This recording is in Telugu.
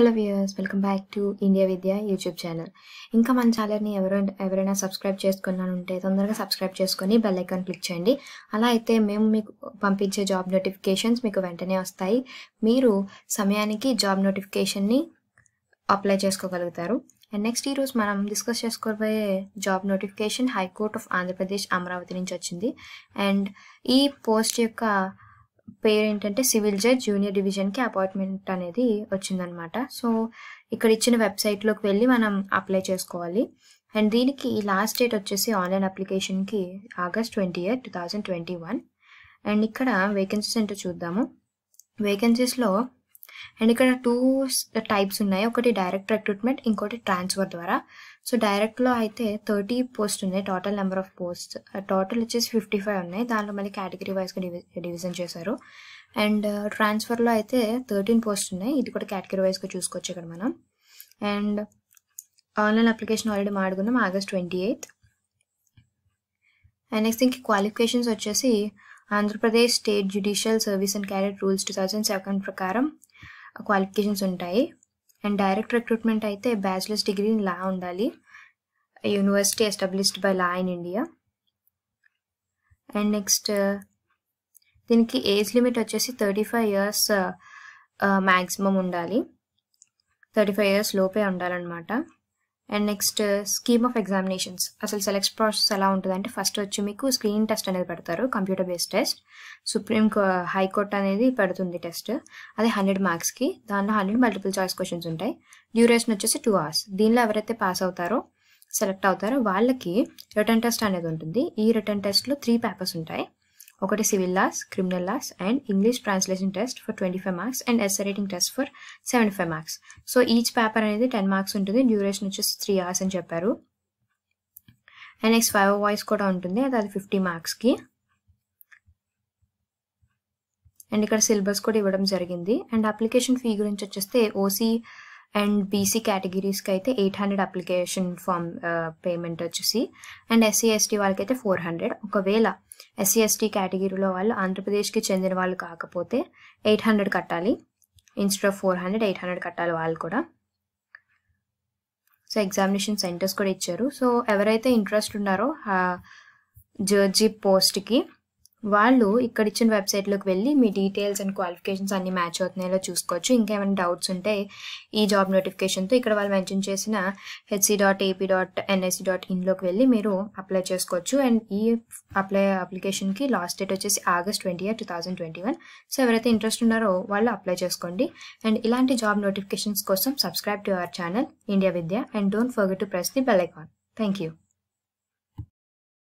hello viewers welcome back to India Vidya YouTube channel ఇంకా మన ఛానల్ని ఎవరైనా ఎవరైనా సబ్స్క్రైబ్ చేసుకున్నానుంటే తొందరగా సబ్స్క్రైబ్ చేసుకొని బెల్ ఐకాన్ క్లిక్ చేయండి అలా అయితే మేము మీకు పంపించే జాబ్ నోటిఫికేషన్స్ మీకు వెంటనే వస్తాయి మీరు సమయానికి జాబ్ నోటిఫికేషన్ని అప్లై చేసుకోగలుగుతారు అండ్ నెక్స్ట్ ఈరోజు మనం డిస్కస్ చేసుకోబోయే job notification high court of Andhra Pradesh Amaravati నుంచి వచ్చింది అండ్ ఈ పోస్ట్ యొక్క పేరు ఏంటంటే సివిల్ జడ్జ్ జూనియర్ డివిజన్కి అపాయింట్మెంట్ అనేది వచ్చిందనమాట సో ఇక్కడ ఇచ్చిన వెబ్సైట్లోకి వెళ్ళి మనం అప్లై చేసుకోవాలి అండ్ దీనికి లాస్ట్ డేట్ వచ్చేసి ఆన్లైన్ అప్లికేషన్కి August twenty eight two thousand twenty one and ఇక్కడ వేకెన్సీస్ ఏంటో చూద్దాము వేకెన్సీస్లో అండ్ ఇక్కడ టూ టైప్స్ ఉన్నాయి ఒకటి డైరెక్ట్ రిక్రూట్మెంట్ ఇంకోటి ట్రాన్స్ఫర్ ద్వారా సో డైరెక్ట్లో అయితే థర్టీ పోస్ట్ ఉన్నాయి total number of post total వచ్చేసి ఫిఫ్టీ ఫైవ్ ఉన్నాయి దానిలో మళ్ళీ కేటగిరీ వైజ్గా డివి డివిజన్ చేశారు అండ్ ట్రాన్స్ఫర్లో అయితే థర్టీన్ పోస్ట్ ఉన్నాయి ఇది కూడా కేటగిరీ వైజ్గా చూసుకోవచ్చు ఇక్కడ మనం and online application already మాడుకున్నాం August twenty eighth and next thing qualifications వచ్చేసి Andhra Pradesh state judicial service and carrot rules two thousand seven ప్రకారం క్వాలిఫికేషన్స్ ఉంటాయి అండ్ డైరెక్ట్ రిక్రూట్మెంట్ అయితే బ్యాచిలర్స్ డిగ్రీ ఇన్ లా ఉండాలి university established by law in India and next దీనికి ఏజ్ లిమిట్ వచ్చేసి థర్టీ ఫైవ్ ఇయర్స్ మ్యాక్సిమం ఉండాలి థర్టీ ఫైవ్ ఇయర్స్ లోపే ఉండాలన్నమాట and next scheme of examinations అసలు సెలెక్ట్ ప్రాసెస్ ఎలా ఉంటుంది అంటే ఫస్ట్ వచ్చి మీకు స్క్రీన్ టెస్ట్ అనేది పెడతారు computer based test supreme high court అనేది పెడుతుంది టెస్ట్ అదే హండ్రెడ్ మార్క్స్కి దానిలో హండ్రెడ్ మల్టిపుల్ చాయిస్ క్వశ్చన్స్ ఉంటాయి డ్యూరేషన్ వచ్చేసి టూ అవర్స్ దీనిలో ఎవరైతే పాస్ అవుతారో సెలెక్ట్ అవుతారో వాళ్ళకి రిటర్న్ టెస్ట్ అనేది ఉంటుంది ఈ రిటర్న్ టెస్ట్లో త్రీ పేపర్స్ ఉంటాయి ఒకటి civil laws criminal laws and English translation test for twenty five marks and essay writing test for seventy five marks so each paper అనేది టెన్ మార్క్స్ ఉంటుంది డ్యూరేషన్ వచ్చేసి త్రీ అవర్స్ అని చెప్పారు అండ్ నెక్స్ట్ ఫైవ్ వాయిస్ కూడా ఉంటుంది అది అది ఫిఫ్టీ మార్క్స్కి అండ్ ఇక్కడ సిలబస్ కూడా ఇవ్వడం జరిగింది అండ్ అప్లికేషన్ ఫీ గురించి వచ్చేస్తే ఓసీ అండ్ బీసీ కేటగిరీస్కి అయితే eight hundred application form payment వచ్చేసి అండ్ ఎస్సీ ఎస్టీ అయితే ఫోర్ హండ్రెడ్ ఒకవేళ ఎస్సీ ఎస్టీ కేటగిరీలో వాళ్ళు ఆంధ్రప్రదేశ్కి చెందిన వాళ్ళు కాకపోతే ఎయిట్ హండ్రెడ్ కట్టాలి instead of four hundred eight hundred కట్టాలి వాళ్ళు కూడా సో ఎగ్జామినేషన్ సెంటర్స్ కూడా ఇచ్చారు సో ఎవరైతే ఇంట్రెస్ట్ ఉన్నారో జర్జీ పోస్ట్కి వాళ్ళు ఇక్కడ ఇచ్చిన వెబ్సైట్లోకి వెళ్ళి మీ డీటెయిల్స్ అండ్ క్వాలిఫికేషన్స్ అన్ని మ్యాచ్ అవుతున్నాయో చూసుకోవచ్చు ఇంకేమైనా డౌట్స్ ఉంటే ఈ జాబ్ నోటిఫికేషన్తో ఇక్కడ వాళ్ళు మెన్షన్ చేసిన HC dot AP dot NIC dot ఇన్లోకి వెళ్ళి మీరు అప్లై చేసుకోవచ్చు అండ్ ఈ అప్లై అప్లికేషన్కి లాస్ట్ డేట్ వచ్చేసి August twenty eight two thousand twenty one so ఎవరైతే ఇంట్రెస్ట్ ఉన్నారో వాళ్ళు అప్లై చేసుకోండి అండ్ ఇలాంటి జాబ్ నోటిఫికేషన్స్ కోసం subscribe to our channel India Vidya and don't forget to press the bell icon thank you